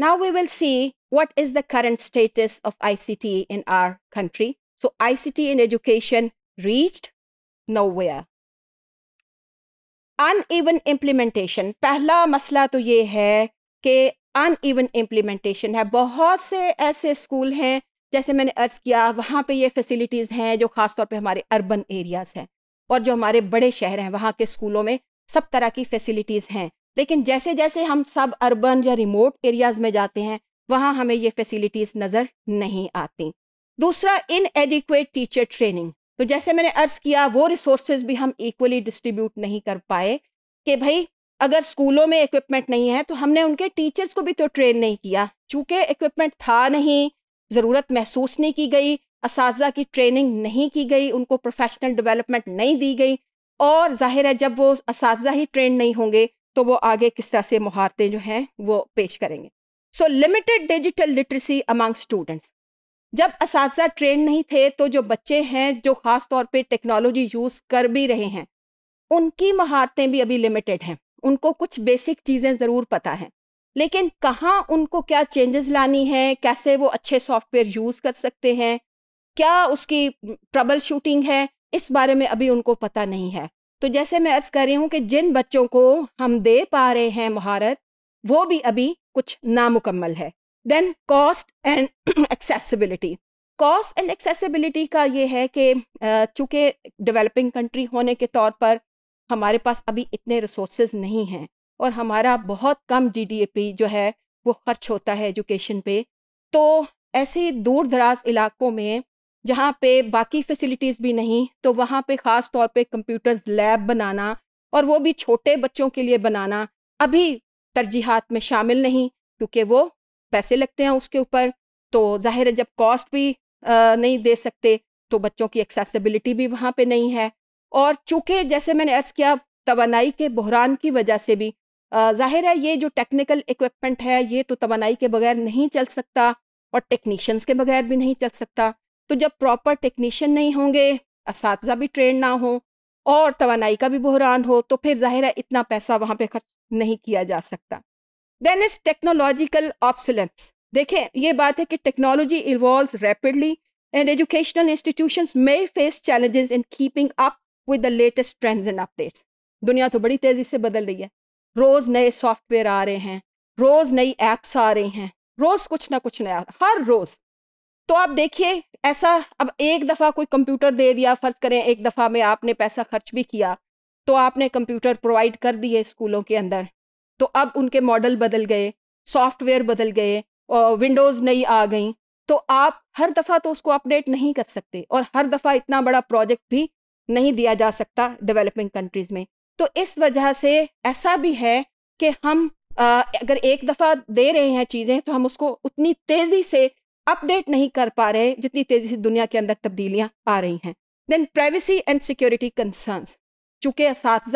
Now we will see what is the current status of ICT in our country. So ICT in education reached nowhere. Uneven implementation. पहला मसला तो ये है कि uneven implementation है बहुत से ऐसे school हैं जैसे मैंने अर्ज़ किया वहाँ पे ये फैसिलिटीज़ हैं जो ख़ास तौर पे हमारे अर्बन एरियाज़ हैं और जो हमारे बड़े शहर हैं वहाँ के स्कूलों में सब तरह की फैसिलिटीज़ हैं लेकिन जैसे जैसे हम सब अर्बन या रिमोट एरियाज में जाते हैं वहाँ हमें ये फैसिलिटीज़ नज़र नहीं आती दूसरा इन एडिक्वेट टीचर ट्रेनिंग तो जैसे मैंने अर्ज़ किया वो रिसोर्स भी हम इक्वली डिस्ट्रीब्यूट नहीं कर पाए कि भाई अगर स्कूलों में इक्विपमेंट नहीं है तो हमने उनके टीचर्स को भी तो ट्रेन नहीं किया चूँकि इक्विपमेंट था नहीं ज़रूरत महसूस नहीं की गई इस की ट्रेनिंग नहीं की गई उनको प्रोफेशनल डेवलपमेंट नहीं दी गई और जाहिर है जब वो इस ही ट्रेन नहीं होंगे तो वो आगे किस तरह से महारतें जो हैं वो पेश करेंगे so limited digital literacy among students जब इस ट्रेन नहीं थे तो जो बच्चे हैं जो ख़ास तौर पे टेक्नोलॉजी यूज़ कर भी रहे हैं उनकी महारतें भी अभी लिमिटेड हैं उनको कुछ बेसिक चीज़ें ज़रूर पता हैं लेकिन कहाँ उनको क्या चेंजेस लानी है कैसे वो अच्छे सॉफ्टवेयर यूज़ कर सकते हैं क्या उसकी ट्रबल शूटिंग है इस बारे में अभी उनको पता नहीं है तो जैसे मैं अर्ज कर रही हूँ कि जिन बच्चों को हम दे पा रहे हैं महारत वो भी अभी कुछ नामुकम्मल है then cost and accessibility cost and accessibility का ये है कि चूँकि डेवलपिंग कंट्री होने के तौर पर हमारे पास अभी इतने रिसोर्स नहीं हैं और हमारा बहुत कम जीडीपी जो है वो खर्च होता है एजुकेशन पे तो ऐसे दूर दराज इलाकों में जहाँ पे बाकी फैसिलिटीज़ भी नहीं तो वहाँ पे ख़ास तौर पे कंप्यूटर्स लैब बनाना और वो भी छोटे बच्चों के लिए बनाना अभी तरजीहत में शामिल नहीं क्योंकि वो पैसे लगते हैं उसके ऊपर तो जाहिर है जब कॉस्ट भी आ, नहीं दे सकते तो बच्चों की एक्सेसिबिलिटी भी वहाँ पर नहीं है और चूँकि जैसे मैंने अर्ज़ किया तोानाई के बहरान की वजह से भी ज़ाहिर है ये जो टेक्निकल इक्विपमेंट है ये तो तोानाई के बगैर नहीं चल सकता और टेक्नीशियंस के बगैर भी नहीं चल सकता तो जब प्रॉपर टेक्नीशियन नहीं होंगे इस भी ट्रेन ना हो और तोानाई का भी बहरान हो तो फिर ज़ाहिर है इतना पैसा वहाँ पे खर्च नहीं किया जा सकता देन इज टेक्नोलॉजिकल ऑप्सलेंस देखें ये बात है कि technology evolve rapidly and educational institution may face challenges in keeping up with the latest trends and updates दुनिया तो बड़ी तेज़ी से बदल रही है रोज़ नए सॉफ्टवेयर आ रहे हैं रोज़ नई एप्स आ रही हैं रोज़ कुछ ना कुछ नया हर रोज़ तो आप देखिए ऐसा अब एक दफ़ा कोई कंप्यूटर दे दिया फ़र्ज़ करें एक दफ़ा में आपने पैसा खर्च भी किया तो आपने कंप्यूटर प्रोवाइड कर दिए स्कूलों के अंदर तो अब उनके मॉडल बदल गए सॉफ्टवेयर बदल गए और विंडोज़ नई आ गई तो आप हर दफ़ा तो उसको अपडेट नहीं कर सकते और हर दफ़ा इतना बड़ा प्रोजेक्ट भी नहीं दिया जा सकता डेवलपिंग कंट्रीज़ में तो इस वजह से ऐसा भी है कि हम अगर एक दफ़ा दे रहे हैं चीज़ें तो हम उसको उतनी तेज़ी से अपडेट नहीं कर पा रहे जितनी तेजी से दुनिया के अंदर तब्दीलियां आ रही हैं then privacy and security concerns चूँकि इस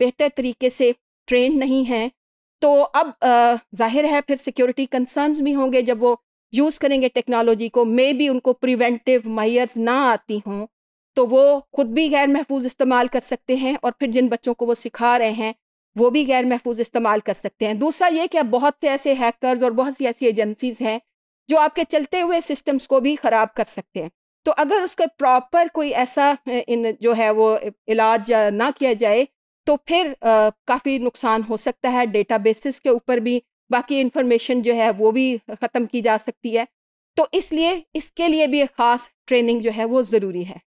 बेहतर तरीके से ट्रेन नहीं हैं तो अब जाहिर है फिर सिक्योरिटी कंसर्न्स भी होंगे जब वो यूज़ करेंगे टेक्नोलॉजी को मे भी उनको प्रिवेंटिव मैयर्स ना आती हों तो वो खुद भी गैर महफूज इस्तेमाल कर सकते हैं और फिर जिन बच्चों को वो सिखा रहे हैं वो भी गैर महफूज इस्तेमाल कर सकते हैं दूसरा ये कि अब बहुत से ऐसे हैकर्स और बहुत सी ऐसी एजेंसीज हैं जो आपके चलते हुए सिस्टम्स को भी ख़राब कर सकते हैं तो अगर उसका प्रॉपर कोई ऐसा इन जो है वो इलाज ना किया जाए तो फिर काफ़ी नुकसान हो सकता है डेटा बेसिस के ऊपर भी बाकी इन्फॉर्मेशन जो है वो भी ख़त्म की जा सकती है तो इसलिए इसके लिए भी एक ख़ास ट्रेनिंग जो है वो ज़रूरी है